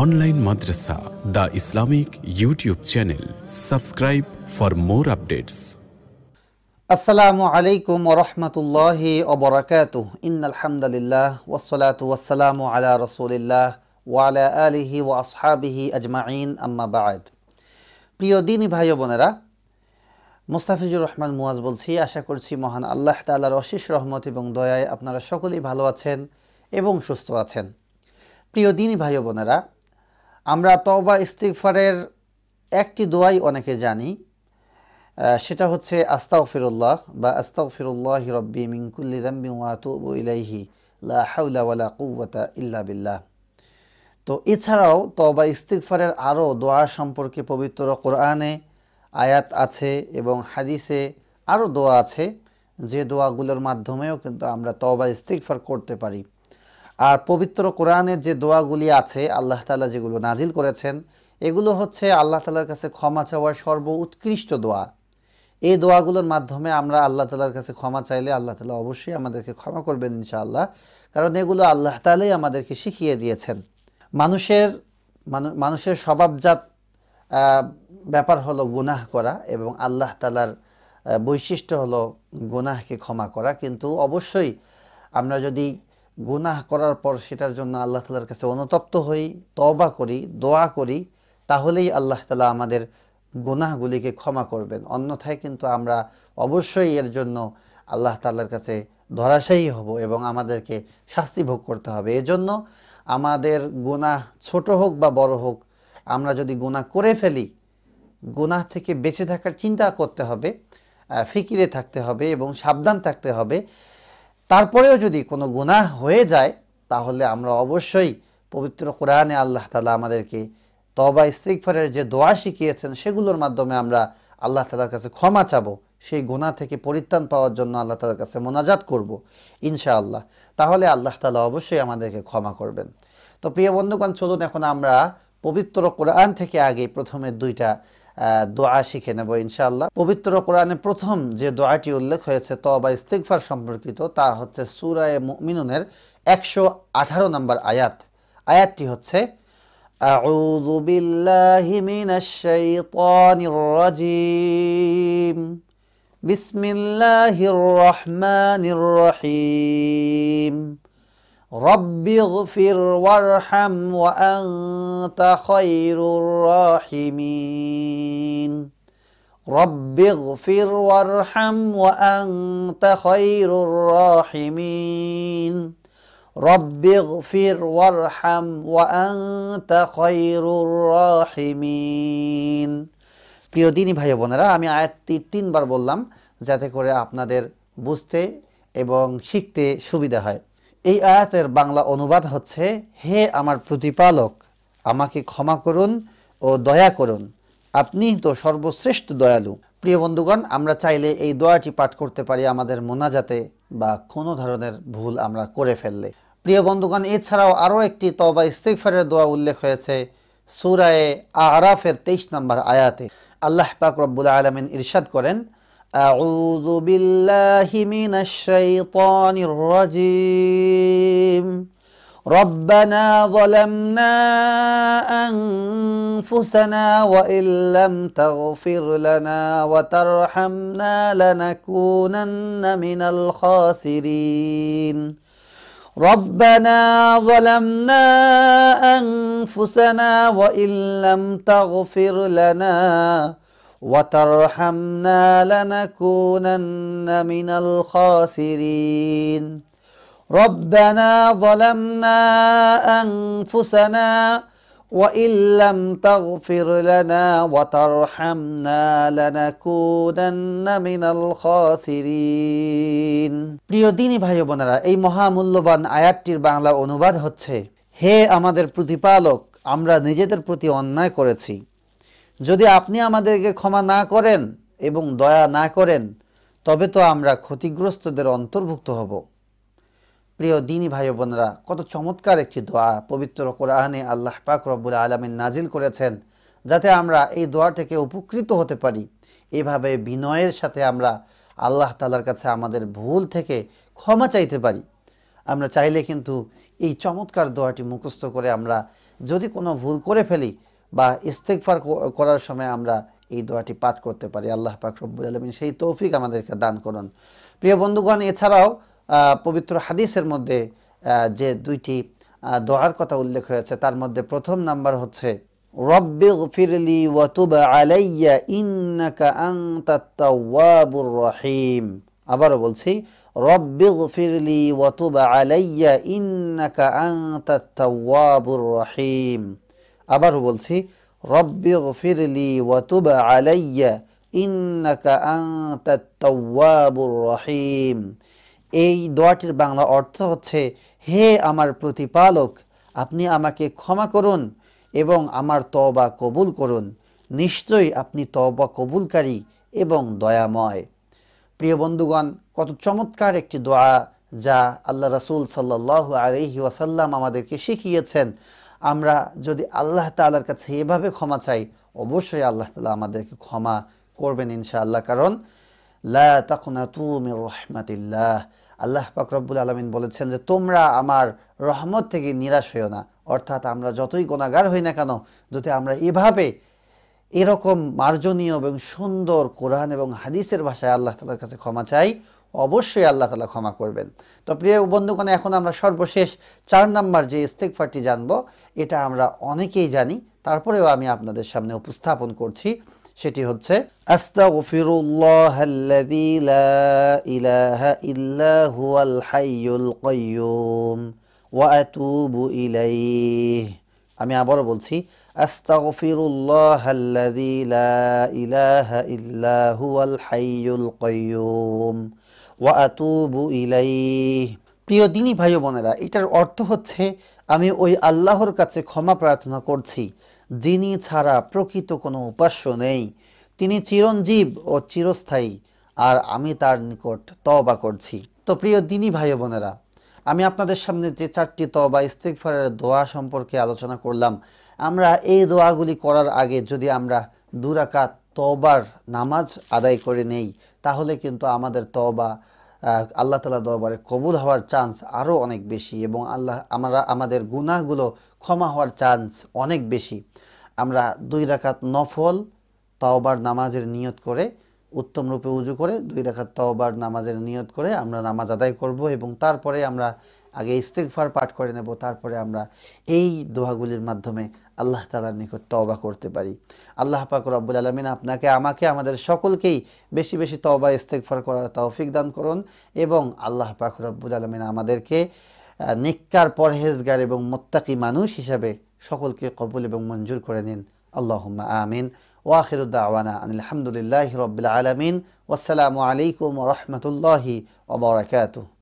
online মাদ্রাসা the Islamic YouTube channel subscribe for more updates আসসালামু আলাইকুম ওরহমতুল্লাহ ওবরাকাত ইন্নআলহামদুলিল্লাহ ওসলাত ওয়াসালামু আলা রসুলিল্লাহ ওয়ালা আলিহি ও আসহাবিহি আজমাইন আম্মাবাদ প্রিয় দিনই ভাই বোনেরা মুস্তাফিজুর রহমান মুয়াজ বলছি আশা করছি মহান আল্লাহ তালার অশেষ রহমত এবং দয়ায় আপনারা সকলেই ভালো আছেন এবং সুস্থ আছেন প্রিয় দিনী ভাই বোনেরা আমরা তওবা ইস্তিকফারের একটি দোয়াই অনেকে জানি সেটা হচ্ছে আস্তাও ফিরুল্লাহ বা আস্তাও ফিরুল্লাহ রব্বি মিঙ্কুল্লি রাম্বি ওয়াতুবু ইলাইহি লা হাউলা ইল্লা বিল্লাহ তো এছাড়াও তবা ইস্তিকফারের আরও দোয়া সম্পর্কে পবিত্র কোরআনে আয়াত আছে এবং হাদিসে আরও দোয়া আছে যে দোয়াগুলোর মাধ্যমেও কিন্তু আমরা তবা ইস্তিকফার করতে পারি আর পবিত্র কোরআনের যে দোয়াগুলি আছে আল্লাহ তালা যেগুলো নাজিল করেছেন এগুলো হচ্ছে আল্লাহ তালার কাছে ক্ষমা চাওয়ার সর্ব উৎকৃষ্ট দোয়া এই দোয়াগুলোর মাধ্যমে আমরা আল্লাহ তালার কাছে ক্ষমা চাইলে আল্লাহ তালা অবশ্যই আমাদেরকে ক্ষমা করবেন ইনশাআল্লাহ কারণ এগুলো আল্লাহ তালাই আমাদেরকে শিখিয়ে দিয়েছেন মানুষের মানুষের স্বভাবজাত ব্যাপার হলো গুনাহ করা এবং আল্লাহ তালার বৈশিষ্ট্য হলো গুনাহকে ক্ষমা করা কিন্তু অবশ্যই আমরা যদি গুনাহ করার পর সেটার জন্য আল্লাহ তালার কাছে অনুতপ্ত হই তবা করি দোয়া করি তাহলেই আল্লাহ তালা আমাদের গুনাহগুলিকে ক্ষমা করবেন অন্যথায় কিন্তু আমরা অবশ্যই এর জন্য আল্লাহ তাল্লার কাছে ধরাশায়ী হব এবং আমাদেরকে শাস্তি ভোগ করতে হবে এজন্য আমাদের গুনাহ ছোট হোক বা বড় হোক আমরা যদি গুণা করে ফেলি গুনাহ থেকে বেঁচে থাকার চিন্তা করতে হবে ফিকিরে থাকতে হবে এবং সাবধান থাকতে হবে তারপরেও যদি কোনো গুনাহ হয়ে যায় তাহলে আমরা অবশ্যই পবিত্র কোরআনে আল্লাহ তালা আমাদেরকে তবা ইস্তিকফারের যে দোয়া শিখিয়েছেন সেগুলোর মাধ্যমে আমরা আল্লাহ তালার কাছে ক্ষমা চাব সেই গোনা থেকে পরিত্রাণ পাওয়ার জন্য আল্লাহ তালার কাছে মোনাজাত করব ইনশাআল্লাহ তাহলে আল্লাহ তালা অবশ্যই আমাদেরকে ক্ষমা করবেন তো প্রিয় বন্ধুগণ চলুন এখন আমরা পবিত্র কোরআন থেকে আগে প্রথমে দুইটা দোয়া শিখে নেব ইনশাআল্লাহ পবিত্র কোরআনে প্রথম যে দোয়াটি উল্লেখ হয়েছে তবা ইস্তিকফার সম্পর্কিত তা হচ্ছে সুরায় মিনুনের একশো আঠারো নম্বর আয়াত আয়াতটি হচ্ছে أعوذ بالله من الشيطان الرجيم بسم الله الرحمن الرحيم রব্বিগফির ওয়ারহাম ওয়া আনতা খায়রুর রাহিমিন রব্বিগফির ওয়ারহাম ওয়া আনতা খায়রুর রাহিমিন রব্বিগফির ওয়ারহাম ওয়া আনতা খায়রুর রাহিমিন প্রিয় দিনী ভাই বোনেরা আমি আয়াতটি তিনবার বললাম যাতে করে আপনাদের বুঝতে এবং শিখতে সুবিধা হয় এই আয়াতের বাংলা অনুবাদ হচ্ছে হে আমার প্রতিপালক আমাকে ক্ষমা করুন ও দয়া করুন আপনি তো সর্বশ্রেষ্ঠ দয়ালু প্রিয় বন্ধুগণ আমরা চাইলে এই দয়াটি পাঠ করতে পারি আমাদের মোনাজাতে বা কোনো ধরনের ভুল আমরা করে ফেললে প্রিয় বন্ধুগণ এছাড়াও আরও একটি তবা ইস্তিকফারের দোয়া উল্লেখ হয়েছে সুরায়ে আরাফের তেইশ নম্বর আয়াতে আল্লাহ পাক রব্বুল আলমিন ইরশাদ করেন أعوذ بالله من الشيطان الرجيم ربنا ظلمنا أنفسنا وإن لم تغفر لنا وترحمنا لنكونن من الخاسرين ربنا ظلمنا أنفسنا وإن لم تغفر لنا وترحمنا لنكونن من الخاسرين ربنا ظلمنا أنفسنا وإن لم تغفر لنا وترحمنا لنكونن من الخاسرين প্রিয় দিনী ভাই বোনেরা এই মহামূল্যবান আয়াতটির বাংলা অনুবাদ হচ্ছে হে আমাদের প্রতিপালক আমরা নিজেদের প্রতি অন্যায় করেছি যদি আপনি আমাদেরকে ক্ষমা না করেন এবং দয়া না করেন তবে তো আমরা ক্ষতিগ্রস্তদের অন্তর্ভুক্ত হব প্রিয় দিনী ভাই বোনরা কত চমৎকার একটি দোয়া পবিত্র কোরআনে আল্লাহ পাক রব্বুল আলমিন নাজিল করেছেন যাতে আমরা এই দোয়া থেকে উপকৃত হতে পারি এভাবে বিনয়ের সাথে আমরা আল্লাহ তালার কাছে আমাদের ভুল থেকে ক্ষমা চাইতে পারি আমরা চাইলে কিন্তু এই চমৎকার দোয়াটি মুখস্থ করে আমরা যদি কোনো ভুল করে ফেলি বা ইস্তেকফার করার সময় আমরা এই দোয়াটি পাঠ করতে পারি আল্লাহ পাক রব্বুল আলমিন সেই তৌফিক আমাদেরকে দান করুন প্রিয় বন্ধুগণ এছাড়াও পবিত্র হাদিসের মধ্যে যে দুইটি দোয়ার কথা উল্লেখ হয়েছে তার মধ্যে প্রথম নাম্বার হচ্ছে রব্বি গফিরলি ওয়াতুব আলাইয়া ইন্নাকা আংতাত্তাওয়াবুর রহিম আবারও বলছি রব্বি গফিরলি ওয়াতুব আলাইয়া ইন্নাকা আংতাত্তাওয়াবুর রহিম আবারও বলছি ওয়াতুব আলাইয়া রহিম এই দোয়াটির বাংলা অর্থ হচ্ছে হে আমার প্রতিপালক আপনি আমাকে ক্ষমা করুন এবং আমার তবা কবুল করুন নিশ্চয়ই আপনি তবা কবুলকারী এবং দয়াময় প্রিয় বন্ধুগণ কত চমৎকার একটি দোয়া যা আল্লাহ রসুল সাল্লাহ আলহি ওয়াসাল্লাম আমাদেরকে শিখিয়েছেন আমরা যদি আল্লাহ তালার কাছে এভাবে ক্ষমা চাই অবশ্যই আল্লাহ তালা আমাদেরকে ক্ষমা করবেন ইনশাআল্লাহ কারণ লা রহমাতিল্লাহ আল্লাহ পাক আলমিন বলেছেন যে তোমরা আমার রহমত থেকে নিরাশ হইও না অর্থাৎ আমরা যতই গোনাগার হই না কেন যদি আমরা এভাবে এরকম মার্জনীয় এবং সুন্দর কোরআন এবং হাদিসের ভাষায় আল্লাহ তালার কাছে ক্ষমা চাই অবশ্যই আল্লাহ তালা ক্ষমা করবেন তো প্রিয় বন্ধুগণ এখন আমরা সর্বশেষ চার নাম্বার যে ইস্তেকফারটি জানব এটা আমরা অনেকেই জানি তারপরেও আমি আপনাদের সামনে উপস্থাপন করছি সেটি হচ্ছে আমি আবারও বলছি আস্তাগফিরুল্লাহ ইলাহা ইল্লাহুয়াল হাইয়ুল কয়্যুম ওয়া ইলাই প্রিয় দিনী ভাই বোনেরা এটার অর্থ হচ্ছে আমি ওই আল্লাহর কাছে ক্ষমা প্রার্থনা করছি যিনি ছাড়া প্রকৃত কোনো উপাস্য নেই তিনি চিরঞ্জীব ও চিরস্থায়ী আর আমি তার নিকট তবা করছি তো প্রিয় দিনী ভাই বোনেরা আমি আপনাদের সামনে যে চারটি তবা ইস্তেকফারের দোয়া সম্পর্কে আলোচনা করলাম আমরা এই দোয়াগুলি করার আগে যদি আমরা দুরাকাত তবার নামাজ আদায় করে নেই তাহলে কিন্তু আমাদের তবা আল্লাহ তালা দরবারে কবুল হওয়ার চান্স আরও অনেক বেশি এবং আল্লাহ আমরা আমাদের গুনাহগুলো ক্ষমা হওয়ার চান্স অনেক বেশি আমরা দুই রাখাত নফল তাওবার নামাজের নিয়ত করে উত্তম রূপে উজু করে দুই রাখাত তাওবার নামাজের নিয়ত করে আমরা নামাজ আদায় করব এবং তারপরে আমরা আগে ইস্তেকফার পাঠ করে নেব তারপরে আমরা এই দোয়াগুলির মাধ্যমে আল্লাহ তালার নিকট তওবা করতে পারি আল্লাহ পাকুর আব্বুল আলমিন আপনাকে আমাকে আমাদের সকলকেই বেশি বেশি তওবা ইস্তেকফার করার তৌফিক দান করুন এবং আল্লাহ পাকুর আব্বুল আলমিন আমাদেরকে নিক্কার পরহেজগার এবং মোত্তাকি মানুষ হিসাবে সকলকে কবুল এবং মঞ্জুর করে নিন আল্লাহ আমিন ওয়াখিরুদ্দাওয়ানা আলহামদুলিল্লাহ রবিল আলমিন ওসালামু আলাইকুম রহমতুল্লাহি ওবরাকাত